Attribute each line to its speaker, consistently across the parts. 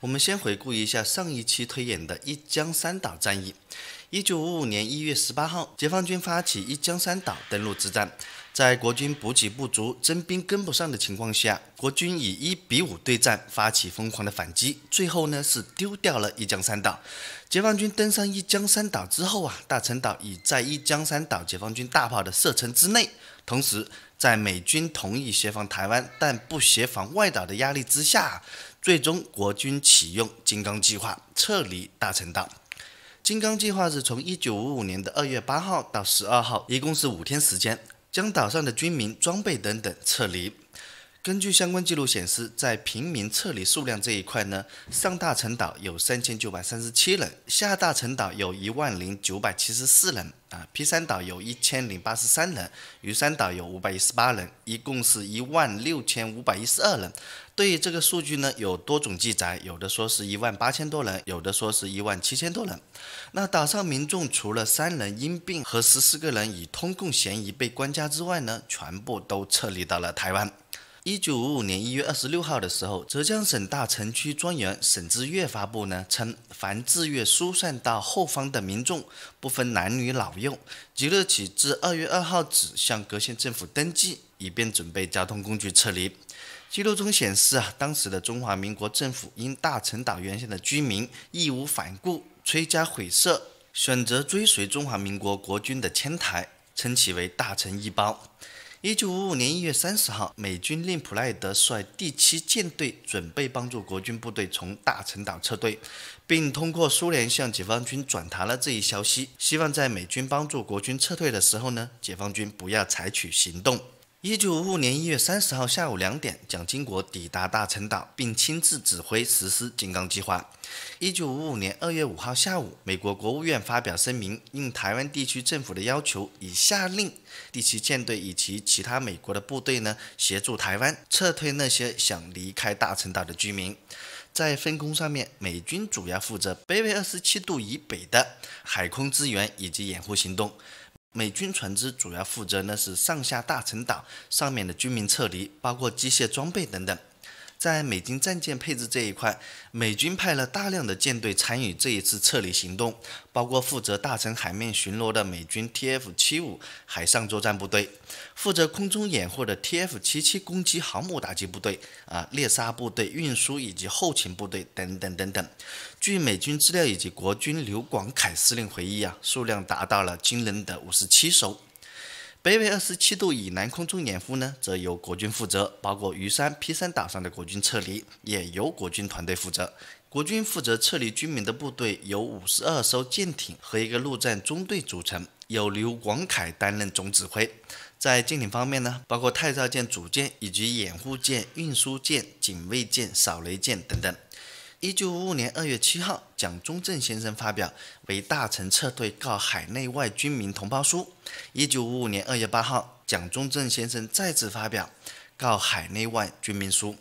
Speaker 1: 我们先回顾一下上一期推演的“一江三岛”战役。一九五五年一月十八号，解放军发起“一江三岛”登陆之战。在国军补给不足、征兵跟不上的情况下，国军以一比五对战，发起疯狂的反击。最后呢，是丢掉了“一江三岛”。解放军登上“一江三岛”之后啊，大陈岛已在“一江三岛”解放军大炮的射程之内。同时，在美军同意协防台湾，但不协防外岛的压力之下。最终，国军启用“金刚计划”撤离大陈岛。金刚计划是从1955年的2月8号到12号，一共是五天时间，将岛上的军民装备等等撤离。根据相关记录显示，在平民撤离数量这一块呢，上大陈岛有三千九百三十七人，下大陈岛有一万零九百七十四人，啊，p 山岛有一千零八十三人，余山岛有五百一十八人，一共是一万六千五百一十二人。对于这个数据呢，有多种记载，有的说是一万八千多人，有的说是一万七千多人。那岛上民众除了三人因病和十四个人以通共嫌疑被关押之外呢，全部都撤离到了台湾。一九五五年一月二十六号的时候，浙江省大城区专员沈志岳发布呢，称凡自愿疏散到后方的民众，不分男女老幼，即日起至二月二号止，向各县政府登记，以便准备交通工具撤离。记录中显示啊，当时的中华民国政府因大陈岛原线的居民义无反顾，摧家毁舍，选择追随中华民国国军的迁台，称其为大陈一帮。一九五五年一月三十号，美军令普赖德率第七舰队准备帮助国军部队从大陈岛撤退，并通过苏联向解放军转达了这一消息，希望在美军帮助国军撤退的时候呢，解放军不要采取行动。一九五五年一月三十号下午两点，蒋经国抵达大陈岛，并亲自指挥实施“金刚计划”。一九五五年二月五号下午，美国国务院发表声明，应台湾地区政府的要求，以下令第七舰队以及其他美国的部队呢，协助台湾撤退那些想离开大陈岛的居民。在分工上面，美军主要负责北纬二十七度以北的海空支援以及掩护行动。美军船只主要负责呢是上下大陈岛上面的居民撤离，包括机械装备等等。在美军战舰配置这一块，美军派了大量的舰队参与这一次撤离行动，包括负责大陈海面巡逻的美军 TF 七五海上作战部队，负责空中掩护的 TF 七七攻击航母打击部队啊猎杀部队运输以及后勤部队等等等等。据美军资料以及国军刘广凯司令回忆啊，数量达到了惊人的五十七艘。北纬二十七度以南空中掩护呢，则由国军负责，包括鱼山、披山岛上的国军撤离，也由国军团队负责。国军负责撤离居民的部队由五十二艘舰艇和一个陆战中队组成，由刘广凯担任总指挥。在舰艇方面呢，包括太早舰、主舰以及掩护舰、运输舰、警卫舰、扫雷舰等等。一九五五年二月七号，蒋中正先生发表《为大臣撤退告海内外军民同胞书》。一九五五年二月八号，蒋中正先生再次发表《告海内外军民书》。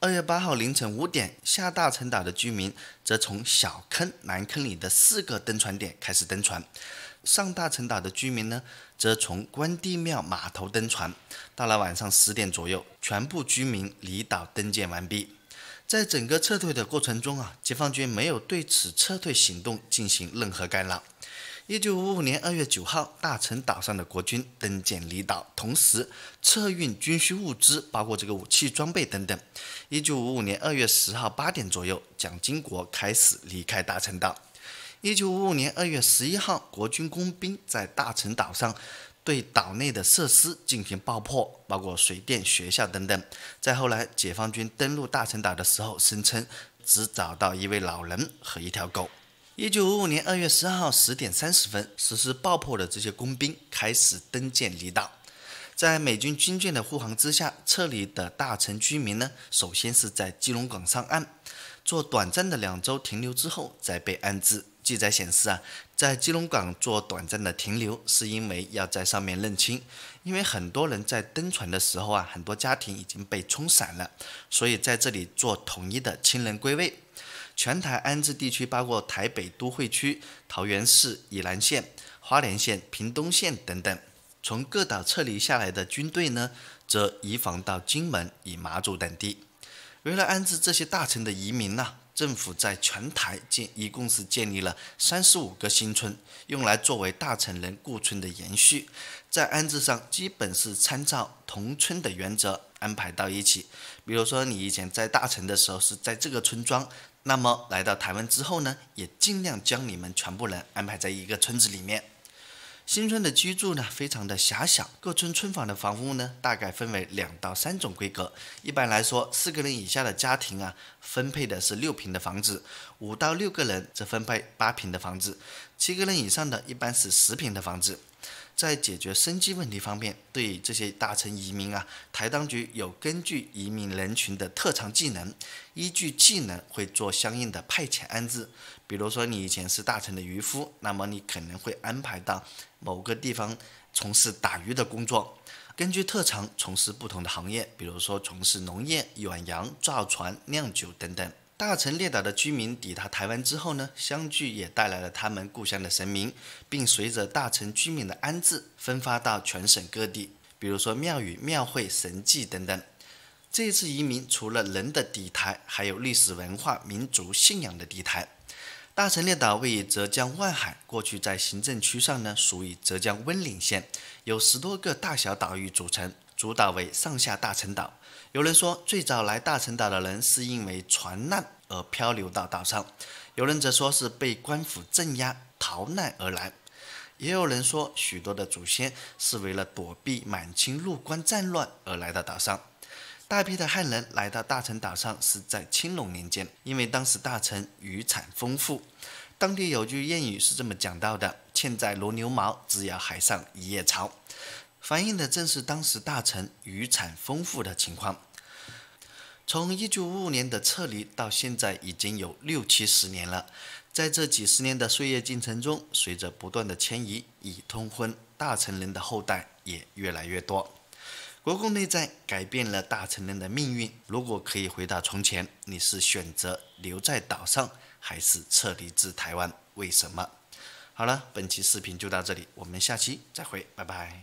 Speaker 1: 二月八号凌晨五点，下大陈岛的居民则从小坑、南坑里的四个登船点开始登船；上大陈岛的居民呢，则从关帝庙码头登船。到了晚上十点左右，全部居民离岛登舰完毕。在整个撤退的过程中啊，解放军没有对此撤退行动进行任何干扰。一九五五年二月九号，大陈岛上的国军登舰离岛，同时撤运军需物资，包括这个武器装备等等。一九五五年二月十号八点左右，蒋经国开始离开大陈岛。一九五五年二月十一号，国军工兵在大陈岛上。对岛内的设施进行爆破，包括水电、学校等等。再后来，解放军登陆大陈岛的时候，声称只找到一位老人和一条狗。一九五五年二月十二号十点三十分，实施爆破的这些工兵开始登舰离岛，在美军军舰的护航之下，撤离的大陈居民呢，首先是在基隆港上岸，做短暂的两周停留之后，再被安置。记载显示啊，在基隆港做短暂的停留，是因为要在上面认亲，因为很多人在登船的时候啊，很多家庭已经被冲散了，所以在这里做统一的亲人归位。全台安置地区包括台北都会区、桃园市、宜兰县、花莲县、屏东县等等。从各岛撤离下来的军队呢，则移防到金门、以马祖等地。为了安置这些大臣的移民呢，政府在全台建一共是建立了三十五个新村，用来作为大臣人故村的延续。在安置上，基本是参照同村的原则安排到一起。比如说，你以前在大城的时候是在这个村庄，那么来到台湾之后呢，也尽量将你们全部人安排在一个村子里面。新村的居住呢，非常的狭小。各村村房的房屋呢，大概分为两到三种规格。一般来说，四个人以下的家庭啊，分配的是六平的房子；五到六个人则分配八平的房子；七个人以上的一般是十平的房子。在解决生计问题方面，对这些大城移民啊，台当局有根据移民人群的特长技能，依据技能会做相应的派遣安置。比如说，你以前是大城的渔夫，那么你可能会安排到某个地方从事打鱼的工作。根据特长从事不同的行业，比如说从事农业、远洋、造船、酿酒等等。大陈列岛的居民抵达台湾之后呢，相聚也带来了他们故乡的神明，并随着大陈居民的安置，分发到全省各地，比如说庙宇、庙会、神迹等等。这次移民除了人的底台，还有历史文化、民族信仰的底台。大陈列岛位于浙江外海，过去在行政区上呢，属于浙江温岭县，有十多个大小岛屿组成。主导为上下大陈岛。有人说，最早来大陈岛的人是因为船难而漂流到岛上；有人则说是被官府镇压逃难而来；也有人说，许多的祖先是为了躲避满清入关战乱而来到岛上。大批的汉人来到大陈岛上是在青龙年间，因为当时大陈渔产丰富。当地有句谚语是这么讲到的：“欠债如牛毛，只要海上一夜潮。”反映的正是当时大城渔产丰富的情况。从1955年的撤离到现在，已经有六七十年了。在这几十年的岁月进程中，随着不断的迁移与通婚，大城人的后代也越来越多。国共内战改变了大城人的命运。如果可以回到从前，你是选择留在岛上，还是撤离至台湾？为什么？好了，本期视频就到这里，我们下期再会，拜拜。